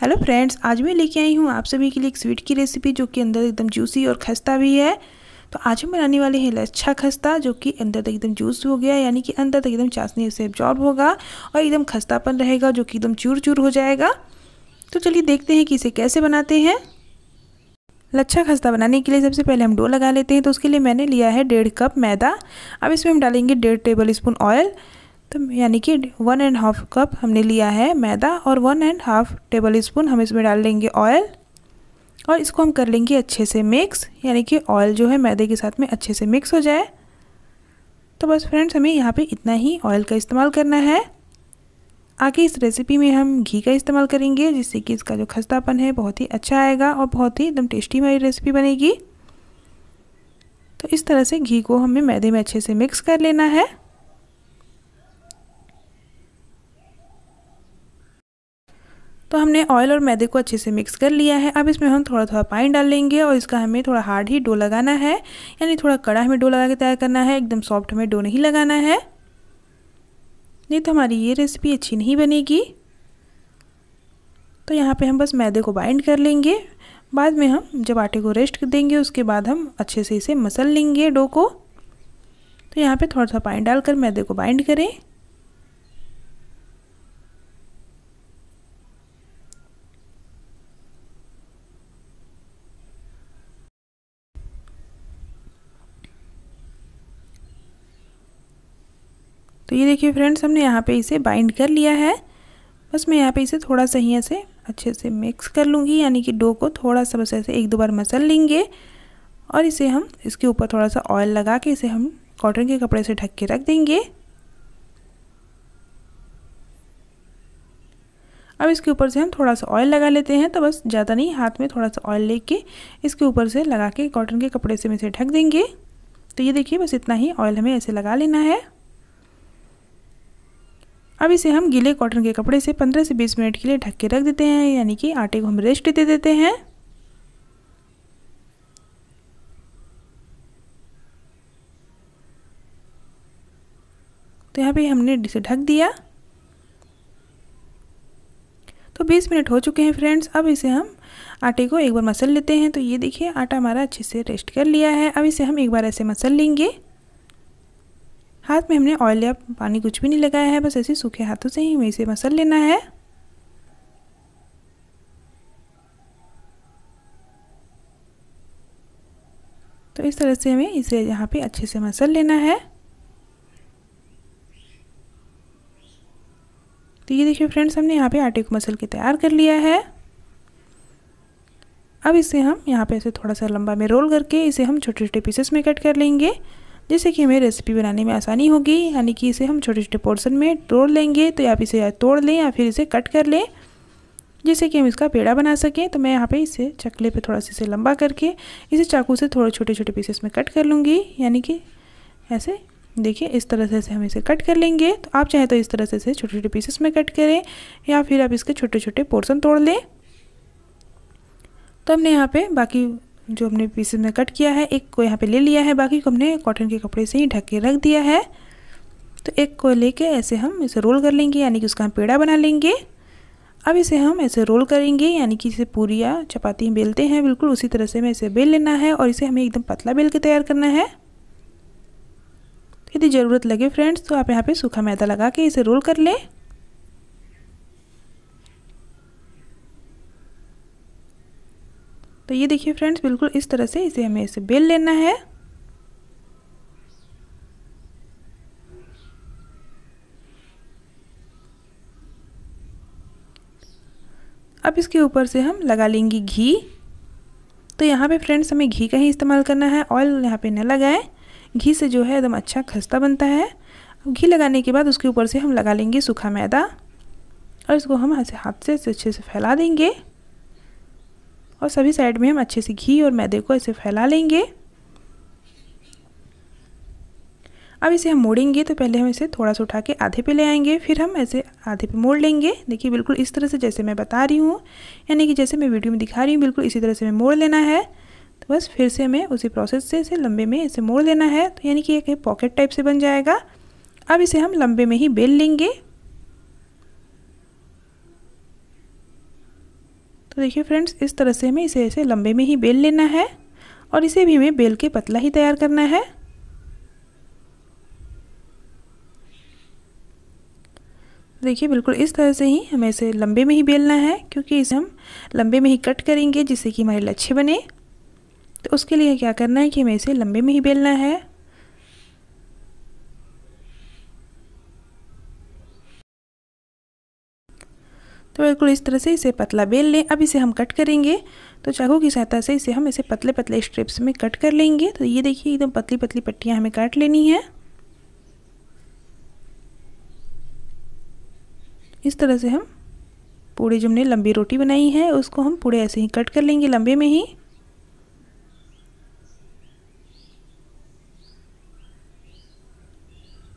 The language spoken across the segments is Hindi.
हेलो फ्रेंड्स आज मैं लेके आई हूँ आप सभी के लिए एक स्वीट की रेसिपी जो कि अंदर एकदम जूसी और खस्ता भी है तो आज हम बनाने वाले हैं लच्छा खस्ता जो कि अंदर तक एकदम जूस हो गया यानी कि अंदर तक एकदम चाशनी से एब्जॉर्ब होगा और एकदम खस्तापन रहेगा जो कि एकदम चूर चूर हो जाएगा तो चलिए देखते हैं कि इसे कैसे बनाते हैं लच्छा खस्ता बनाने के लिए सबसे पहले हम डो लगा लेते हैं तो उसके लिए मैंने लिया है डेढ़ कप मैदा अब इसमें हम डालेंगे डेढ़ टेबल स्पून ऑयल तो यानी कि वन एंड हाफ कप हमने लिया है मैदा और one and half tablespoon हम इसमें डाल लेंगे ऑयल और इसको हम कर लेंगे अच्छे से मिक्स यानी कि ऑयल जो है मैदे के साथ में अच्छे से मिक्स हो जाए तो बस फ्रेंड्स हमें यहाँ पे इतना ही ऑयल का इस्तेमाल करना है आगे इस रेसिपी में हम घी का इस्तेमाल करेंगे जिससे कि इसका जो खस्तापन है बहुत ही अच्छा आएगा और बहुत ही एकदम टेस्टी हमारी रेसिपी बनेगी तो इस तरह से घी को हमें मैदे में अच्छे से मिक्स कर लेना है तो हमने ऑयल और मैदे को अच्छे से मिक्स कर लिया है अब इसमें हम थोड़ा थोड़ा पानी डाल लेंगे और इसका हमें थोड़ा हार्ड ही डो लगाना है यानी थोड़ा कड़ा हमें डो लगा के तैयार करना है एकदम सॉफ्ट हमें डो नहीं लगाना है नहीं तो हमारी ये रेसिपी अच्छी नहीं बनेगी तो यहाँ पे हम बस मैदे को बाइंड कर लेंगे बाद में हम जब आटे को रेस्ट देंगे उसके बाद हम अच्छे से इसे मसल लेंगे डो को तो यहाँ पे थोड़ा सा पानी डालकर मैदे को बाइंड करें ये देखिए फ्रेंड्स हमने यहाँ पे इसे बाइंड कर लिया है बस मैं यहाँ पे इसे थोड़ा सा ही ऐसे अच्छे से मिक्स कर लूँगी यानी कि डो को थोड़ा सा बस ऐसे एक दो बार मसल लेंगे और इसे हम इसके ऊपर थोड़ा सा ऑयल लगा के इसे हम कॉटन के कपड़े से ढक के रख देंगे अब इसके ऊपर से हम थोड़ा सा ऑयल लगा लेते हैं तो बस ज़्यादा नहीं हाथ में थोड़ा सा ऑयल लेके इसके ऊपर से लगा के कॉटन के कपड़े से हम इसे ढक देंगे तो ये देखिए बस इतना ही ऑयल हमें ऐसे लगा लेना है अब इसे हम गीले कॉटन के कपड़े से 15 से 20 मिनट के लिए ढक के रख देते हैं यानी कि आटे को हम रेस्ट दे देते हैं तो यहाँ पे हमने इसे ढक दिया तो 20 मिनट हो चुके हैं फ्रेंड्स अब इसे हम आटे को एक बार मसल लेते हैं तो ये देखिए आटा हमारा अच्छे से रेस्ट कर लिया है अब इसे हम एक बार ऐसे मसल लेंगे हाथ में हमने ऑयल या पानी कुछ भी नहीं लगाया है बस ऐसे सूखे हाथों से ही हमें इसे मसल लेना है तो इस तरह से हमें इसे यहाँ पे अच्छे से मसल लेना है तो ये देखिए फ्रेंड्स हमने यहाँ पे आटे को मसल के तैयार कर लिया है अब इसे हम यहाँ पे ऐसे थोड़ा सा लंबा में रोल करके इसे हम छोटे छोटे पीसेस में कट कर लेंगे जैसे कि हमें रेसिपी बनाने में आसानी होगी यानी कि इसे हम छोटे छोटे पोर्सन में तोड़ लेंगे तो आप इसे तोड़ लें या फिर इसे कट कर लें जैसे कि हम इसका पेड़ा बना सकें तो मैं यहाँ पे इसे चकले पे थोड़ा सा इसे लंबा करके इसे चाकू से थोड़े छोटे छोटे पीसेस में कट कर लूँगी यानी कि ऐसे देखिए इस तरह से हम इसे कट कर लेंगे तो आप चाहें तो इस तरह से इसे छोटे छोटे पीसेस में कट करें या फिर आप इसके छोटे छोटे पोर्सन तोड़ लें तो हमने यहाँ पे बाकी जो हमने पीसेस में कट किया है एक को यहाँ पे ले लिया है बाकी को हमने कॉटन के कपड़े से ही ढक के रख दिया है तो एक को लेके ऐसे हम इसे रोल कर लेंगे यानी कि उसका हम पेड़ा बना लेंगे अब इसे हम ऐसे रोल करेंगे यानी कि इसे पूरी या चपाती बेलते हैं बिल्कुल उसी तरह से हमें इसे बेल लेना है और इसे हमें एकदम पतला बेल के तैयार करना है यदि ज़रूरत लगे फ्रेंड्स तो आप यहाँ पर सूखा मैदा लगा के इसे रोल कर लें तो ये देखिए फ्रेंड्स बिल्कुल इस तरह से इसे हमें इसे बेल लेना है अब इसके ऊपर से हम लगा लेंगे घी तो यहाँ पे फ्रेंड्स हमें घी का ही इस्तेमाल करना है ऑयल यहाँ पे न लगाएं घी से जो है एकदम अच्छा खस्ता बनता है घी लगाने के बाद उसके ऊपर से हम लगा लेंगे सूखा मैदा और इसको हम हाथ से अच्छे से फैला देंगे और सभी साइड में हम अच्छे से घी और मैदे को ऐसे फैला लेंगे अब इसे हम मोड़ेंगे तो पहले हम इसे थोड़ा सा उठा के आधे पे ले आएंगे फिर हम ऐसे आधे पे मोड़ लेंगे देखिए बिल्कुल इस तरह से जैसे मैं बता रही हूँ यानी कि जैसे मैं वीडियो में दिखा रही हूँ बिल्कुल इसी तरह से हमें मोड़ लेना है तो बस फिर से हमें उसी प्रोसेस से इसे लंबे में इसे मोड़ लेना है तो यानी कि एक पॉकेट टाइप से बन जाएगा अब इसे हम लंबे में ही बेल लेंगे तो देखिए फ्रेंड्स इस तरह से हमें इसे ऐसे लंबे में ही बेल लेना है और इसे भी हमें बेल के पतला ही तैयार करना है देखिए बिल्कुल इस तरह से ही हमें इसे लंबे में ही बेलना है क्योंकि इसे हम लंबे में ही कट करेंगे जिससे कि हमारे लच्छे बने तो उसके लिए क्या करना है कि हमें इसे लंबे में ही बेलना है तो बिल्कुल इस तरह से इसे पतला बेल लें अब इसे हम कट करेंगे तो चाकू की सहायता से इसे हम इसे पतले पतले स्ट्रिप्स में कट कर लेंगे तो ये देखिए एकदम पतली पतली पट्टियाँ हमें काट लेनी है इस तरह से हम पूड़े जो हमने लंबी रोटी बनाई है उसको हम पूड़े ऐसे ही कट कर लेंगे लंबे में ही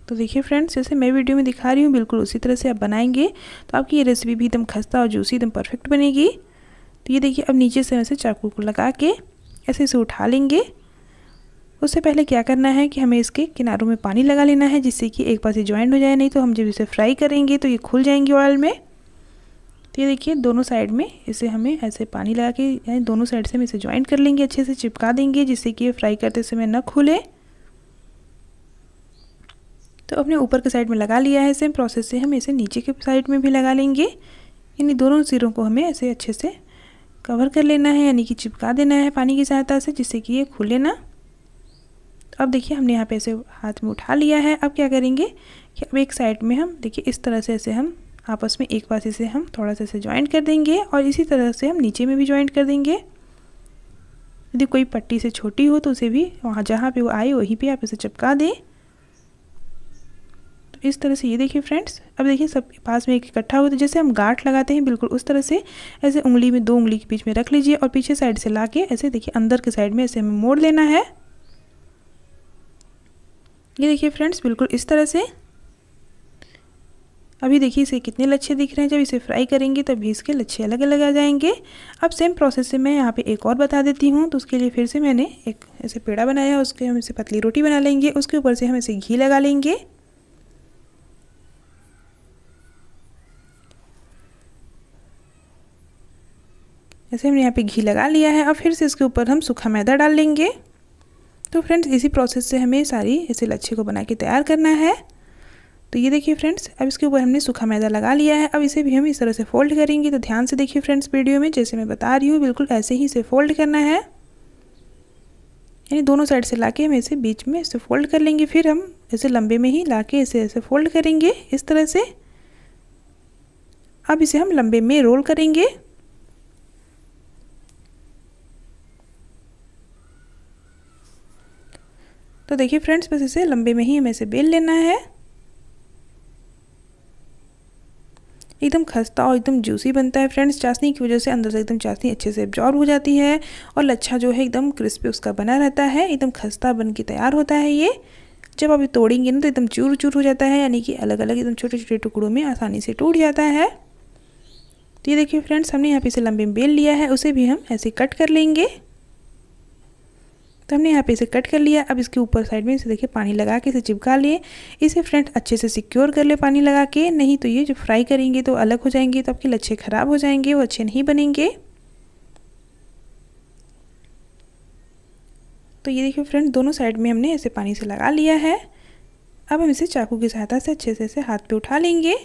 तो देखिए फ्रेंड्स जैसे मैं वीडियो में दिखा रही हूँ बिल्कुल उसी तरह से आप बनाएंगे तो आपकी ये रेसिपी भी एकदम खस्ता और जूसी एकदम परफेक्ट बनेगी तो ये देखिए अब नीचे से वैसे चाकू को लगा के ऐसे इसे उठा लेंगे उससे पहले क्या करना है कि हमें इसके किनारों में पानी लगा लेना है जिससे कि एक पास ये ज्वाइंट हो जाए नहीं तो हम जब इसे फ्राई करेंगे तो ये खुल जाएंगे ऑयल में तो ये देखिए दोनों साइड में इसे हमें ऐसे पानी लगा के यानी दोनों साइड से हम इसे ज्वाइंट कर लेंगे अच्छे से चिपका देंगे जिससे कि ये फ्राई करते समय न खुले तो अपने ऊपर के साइड में लगा लिया है सेम प्रोसेस से हम इसे नीचे के साइड में भी लगा लेंगे यानी दोनों सिरों को हमें ऐसे अच्छे से कवर कर लेना है यानी कि चिपका देना है पानी की सहायता से जिससे कि ये खुले ना तो अब देखिए हमने यहाँ पे ऐसे हाथ में उठा लिया है अब क्या करेंगे कि अब एक साइड में हम देखिए इस तरह से ऐसे हम आपस में एक पास इसे हम थोड़ा सा ऐसे ज्वाइंट कर देंगे और इसी तरह से हम नीचे में भी ज्वाइंट कर देंगे यदि कोई पट्टी से छोटी हो तो उसे भी वहाँ जहाँ पर वो आए वहीं पर आप इसे चिपका दें तो इस तरह से ये देखिए फ्रेंड्स अब देखिए सब पास में एक इकट्ठा हुआ तो जैसे हम गांठ लगाते हैं बिल्कुल उस तरह से ऐसे उंगली में दो उंगली के बीच में रख लीजिए और पीछे साइड से ला के ऐसे देखिए अंदर के साइड में ऐसे हमें मोड़ लेना है ये देखिए फ्रेंड्स बिल्कुल इस तरह से अभी देखिए इसे कितने लच्छे दिख रहे हैं जब इसे फ्राई करेंगे तब भी इसके लच्छे अलग अलग आ जाएंगे अब सेम प्रोसेस से मैं यहाँ पे एक और बता देती हूँ तो उसके लिए फिर से मैंने एक ऐसे पेड़ा बनाया उसके हम इसे पतली रोटी बना लेंगे उसके ऊपर से हम इसे घी लगा लेंगे जैसे हमने यहाँ पे घी लगा लिया है और फिर से इसके ऊपर हम सूखा मैदा डाल लेंगे तो फ्रेंड्स इसी प्रोसेस से हमें सारी ऐसे लच्छे को बना के तैयार करना है तो ये देखिए फ्रेंड्स अब इसके ऊपर हमने सूखा मैदा लगा लिया है अब इसे भी हम इस तरह से फोल्ड करेंगे तो ध्यान से देखिए फ्रेंड्स वीडियो में जैसे मैं बता रही हूँ बिल्कुल ऐसे ही इसे फोल्ड करना है यानी दोनों साइड से ला के हम इसे बीच में इसे फोल्ड कर लेंगे फिर हम ऐसे लंबे में ही ला के इसे ऐसे फोल्ड करेंगे इस तरह से अब इसे हम लंबे में रोल करेंगे तो देखिए फ्रेंड्स बस इसे लंबे में ही हमें इसे बेल लेना है एकदम खस्ता और एकदम जूसी बनता है फ्रेंड्स चाशनी की वजह से अंदर से एकदम चाशनी अच्छे से एब्जॉर्ब हो जाती है और लच्छा जो है एकदम क्रिस्पी उसका बना रहता है एकदम खस्ता बन के तैयार होता है ये जब आप तोड़ेंगे ना तो एकदम चूर चूर हो जाता है यानी कि अलग अलग एकदम छोटे छोटे टुकड़ों में आसानी से टूट जाता है तो ये देखिए फ्रेंड्स हमने यहाँ पे इसे लंबे में बेल लिया है उसे भी हम ऐसे कट कर लेंगे तो हमने यहाँ पे इसे कट कर लिया अब इसके ऊपर साइड में इसे देखिए पानी लगा के इसे चिपका लिए इसे फ्रेंड अच्छे से सिक्योर कर ले पानी लगा के नहीं तो ये जो फ्राई करेंगे तो अलग हो जाएंगे तो आपके लच्छे ख़राब हो जाएंगे वो अच्छे नहीं बनेंगे तो ये देखिए फ्रेंड दोनों साइड में हमने ऐसे पानी से लगा लिया है अब हम इसे चाकू की सहायता से अच्छे से ऐसे हाथ पे उठा लेंगे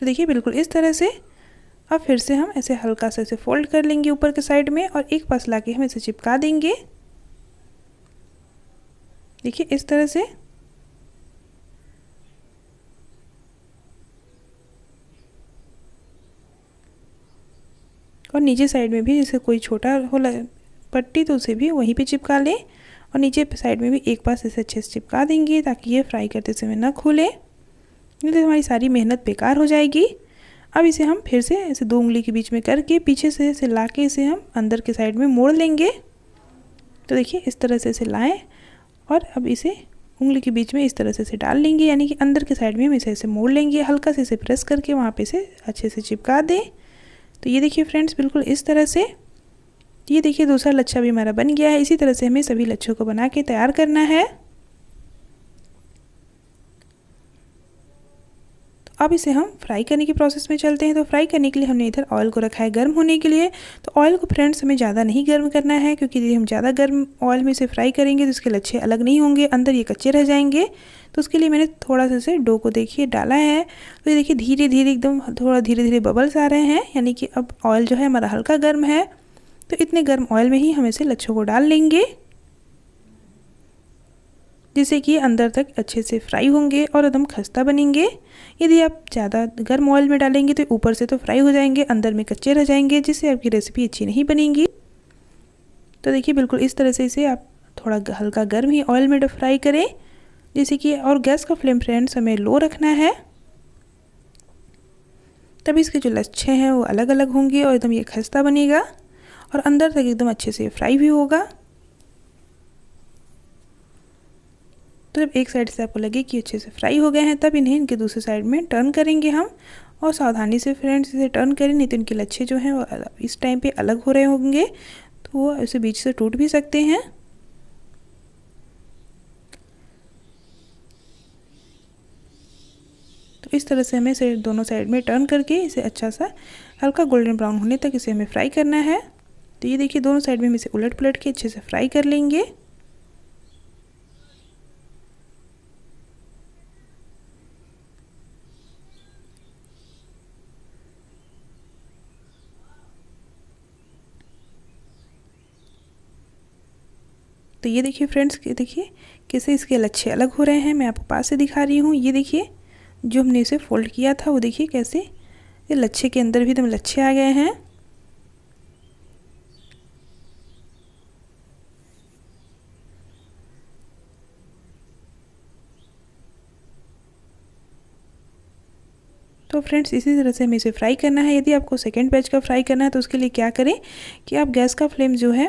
तो देखिए बिल्कुल इस तरह से अब फिर से हम ऐसे हल्का सा इसे फोल्ड कर लेंगे ऊपर के साइड में और एक पास ला के हम इसे चिपका देंगे देखिए इस तरह से और नीचे साइड में भी जैसे कोई छोटा हो पट्टी तो उसे भी वहीं पे चिपका लें और नीचे साइड में भी एक पास इसे अच्छे से चिपका देंगे ताकि ये फ्राई करते समय ना खुले नहीं तो हमारी सारी मेहनत बेकार हो जाएगी अब इसे हम फिर से ऐसे दो उंगली के बीच में करके पीछे से इसे ला के इसे हम अंदर के साइड में मोड़ लेंगे तो देखिए इस तरह से इसे लाएं और अब इसे उंगली के बीच में इस तरह से इसे डाल लेंगे यानी कि अंदर के साइड में हम इसे ऐसे मोड़ लेंगे हल्का से इसे प्रेस करके वहाँ पे इसे अच्छे से चिपका दें तो ये देखिए फ्रेंड्स बिल्कुल इस तरह से ये देखिए दूसरा लच्छा भी हमारा बन गया है इसी तरह से हमें सभी लच्छों को बना के तैयार करना है अब इसे हम फ्राई करने की प्रोसेस में चलते हैं तो फ्राई करने के लिए हमने इधर ऑयल को रखा है गर्म होने के लिए तो ऑयल को फ्रेंड्स हमें ज़्यादा नहीं गर्म करना है क्योंकि यदि हम ज़्यादा गर्म ऑयल में इसे फ्राई करेंगे तो इसके लच्छे अलग नहीं होंगे अंदर ये कच्चे रह जाएंगे तो उसके लिए मैंने थोड़ा सा इसे डो को देखिए डाला है तो ये देखिए धीरे धीरे एकदम थोड़ा धीरे धीरे बबल्स आ रहे हैं यानी कि अब ऑयल जो है हमारा हल्का गर्म है तो इतने गर्म ऑयल में ही हम इसे लच्छों को डाल लेंगे जिससे कि अंदर तक अच्छे से फ्राई होंगे और एकदम खस्ता बनेंगे यदि आप ज़्यादा गर्म ऑयल में डालेंगे तो ऊपर से तो फ्राई हो जाएंगे अंदर में कच्चे रह जाएंगे जिससे आपकी रेसिपी अच्छी नहीं बनेगी तो देखिए बिल्कुल इस तरह से इसे आप थोड़ा हल्का गर्म ही ऑयल में फ्राई करें जैसे कि और गैस का फ्लेम फ्रेंड्स हमें लो रखना है तब इसके जो लच्छे हैं वो अलग अलग होंगे और एकदम ये खस्ता बनेगा और अंदर तक एकदम अच्छे से फ्राई भी होगा तो जब एक साइड से आपको लगे कि अच्छे से फ्राई हो गए हैं तब इन्हें इनके दूसरे साइड में टर्न करेंगे हम और सावधानी से फ्रेंड्स इसे टर्न करें नहीं तो इनके लच्छे जो हैं वो इस टाइम पे अलग हो रहे होंगे तो वो इसे बीच से टूट भी सकते हैं तो इस तरह से हमें इसे दोनों साइड में टर्न करके इसे अच्छा सा हल्का गोल्डन ब्राउन होने तक इसे हमें फ्राई करना है तो ये देखिए दोनों साइड में हम इसे उलट पुलट के अच्छे से फ्राई कर लेंगे तो ये देखिए फ्रेंड्स ये देखिए कैसे इसके लच्छे अलग हो रहे हैं मैं आपको पास से दिखा रही हूँ ये देखिए जो हमने इसे फोल्ड किया था वो देखिए कैसे ये लच्छे के अंदर भी एकदम तो लच्छे आ गए हैं तो फ्रेंड्स इसी तरह से हमें इसे फ्राई करना है यदि आपको सेकेंड बैच का फ्राई करना है तो उसके लिए क्या करें कि आप गैस का फ्लेम जो है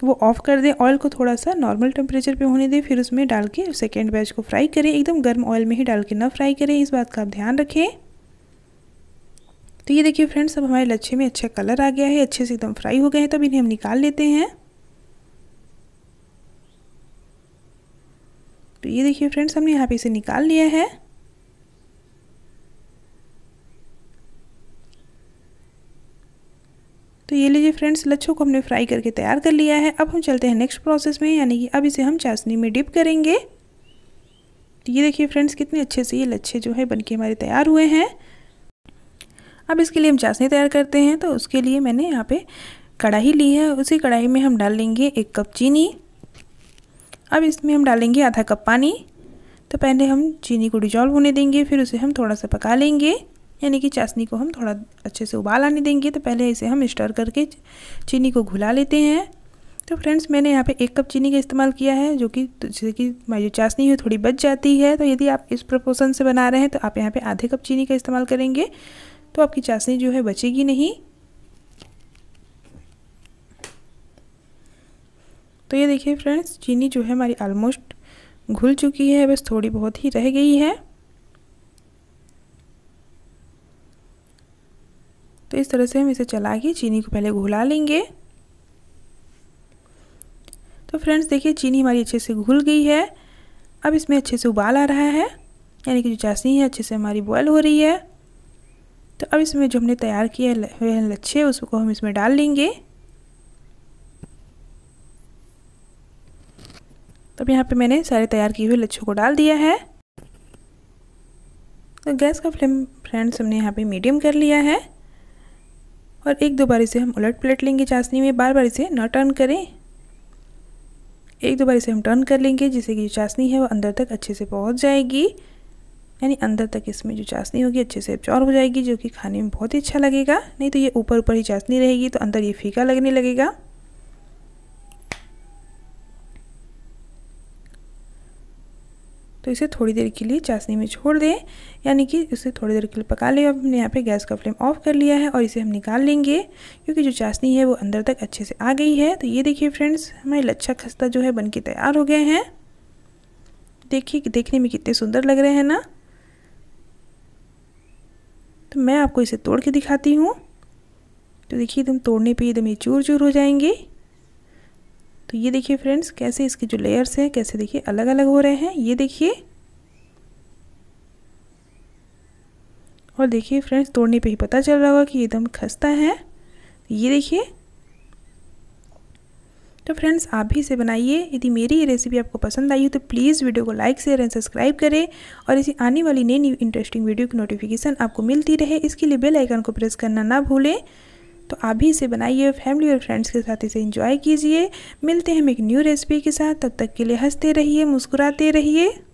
तो वो ऑफ़ कर दें ऑयल को थोड़ा सा नॉर्मल टेम्परेचर पे होने दें फिर उसमें डाल के सेकेंड बैच को फ्राई करें एकदम गर्म ऑयल में ही डाल के ना फ्राई करें इस बात का आप ध्यान रखें तो ये देखिए फ्रेंड्स अब हमारे लच्छे में अच्छा कलर आ गया है अच्छे से एकदम फ्राई हो गए हैं तब इन्हें हम निकाल लेते हैं तो ये देखिए फ्रेंड्स हमने यहाँ पे इसे निकाल लिया है तो ये लीजिए फ्रेंड्स लच्छों को हमने फ्राई करके तैयार कर लिया है अब हम चलते हैं नेक्स्ट प्रोसेस में यानी कि अब इसे हम चाशनी में डिप करेंगे तो ये देखिए फ्रेंड्स कितने अच्छे से ये लच्छे जो है बनके हमारे तैयार हुए हैं अब इसके लिए हम चाशनी तैयार करते हैं तो उसके लिए मैंने यहाँ पे कढ़ाई ली है उसी कढ़ाई में हम डाल लेंगे एक कप चीनी अब इसमें हम डालेंगे आधा कप पानी तो पहले हम चीनी को डिजॉल्व होने देंगे फिर उसे हम थोड़ा सा पका लेंगे यानी कि चाशनी को हम थोड़ा अच्छे से उबाल आने देंगे तो पहले इसे हम स्टर करके चीनी को घुला लेते हैं तो फ्रेंड्स मैंने यहाँ पे एक कप चीनी का इस्तेमाल किया है जो कि जैसे कि हमारी जो चाशनी है थोड़ी बच जाती है तो यदि आप इस प्रपोर्सन से बना रहे हैं तो आप यहाँ पे आधे कप चीनी का इस्तेमाल करेंगे तो आपकी चाशनी जो है बचेगी नहीं तो ये देखिए फ्रेंड्स चीनी जो है हमारी ऑलमोस्ट घुल चुकी है बस थोड़ी बहुत ही रह गई है तो इस तरह से हम इसे चला के चीनी को पहले घुला लेंगे तो फ्रेंड्स देखिए चीनी हमारी अच्छे से घुल गई है अब इसमें अच्छे से उबाल आ रहा है यानी कि जो चाशनी है अच्छे से हमारी बॉयल हो रही है तो अब इसमें जो हमने तैयार किए हुए हैं लच्छे उसको हम इसमें डाल लेंगे तो अब यहाँ पे मैंने सारे तैयार किए हुए लच्छों को डाल दिया है तो गैस का फ्लेम फ्रेंड्स हमने यहाँ पे मीडियम कर लिया है और एक दो बार इसे हम उलट पलट लेंगे चाशनी में बार बार इसे न टर्न करें एक दो बार इसे हम टर्न कर लेंगे जिससे कि जो चाशनी है वो अंदर तक अच्छे से पहुँच जाएगी यानी अंदर तक इसमें जो चाशनी होगी अच्छे से चौर हो जाएगी जो कि खाने में बहुत ही अच्छा लगेगा नहीं तो ये ऊपर ऊपर ही चाशनी रहेगी तो अंदर ये फीका लगने लगेगा तो इसे थोड़ी देर के लिए चाशनी में छोड़ दें यानी कि इसे थोड़ी देर के लिए पका लें अब हमने यहाँ पे गैस का फ्लेम ऑफ कर लिया है और इसे हम निकाल लेंगे क्योंकि जो चाशनी है वो अंदर तक अच्छे से आ गई है तो ये देखिए फ्रेंड्स हमारे लच्छा खस्ता जो है बन के तैयार हो गए हैं देखिए देखने में कितने सुंदर लग रहे हैं ना तो मैं आपको इसे तोड़ के दिखाती हूँ तो देखिए एकदम तोड़ने पे एकदम ये चूर चूर हो जाएंगे तो ये देखिए फ्रेंड्स कैसे इसके जो लेयर्स हैं कैसे देखिए अलग अलग हो रहे हैं ये देखिए और देखिए फ्रेंड्स तोड़ने पे ही पता चल रहा होगा कि एकदम खस्ता है ये देखिए तो फ्रेंड्स आप भी इसे बनाइए यदि मेरी ये रेसिपी आपको पसंद आई हो तो प्लीज़ वीडियो को लाइक शेयर एंड सब्सक्राइब करें और इसी आने वाली नई न्यू इंटरेस्टिंग वीडियो की नोटिफिकेशन आपको मिलती रहे इसके लिए बेल आइकन को प्रेस करना ना भूलें तो आप भी इसे बनाइए फैमिली और फ्रेंड्स के साथ इसे इंजॉय कीजिए मिलते हैं हम एक न्यू रेसिपी के साथ तब तक के लिए हंसते रहिए मुस्कुराते रहिए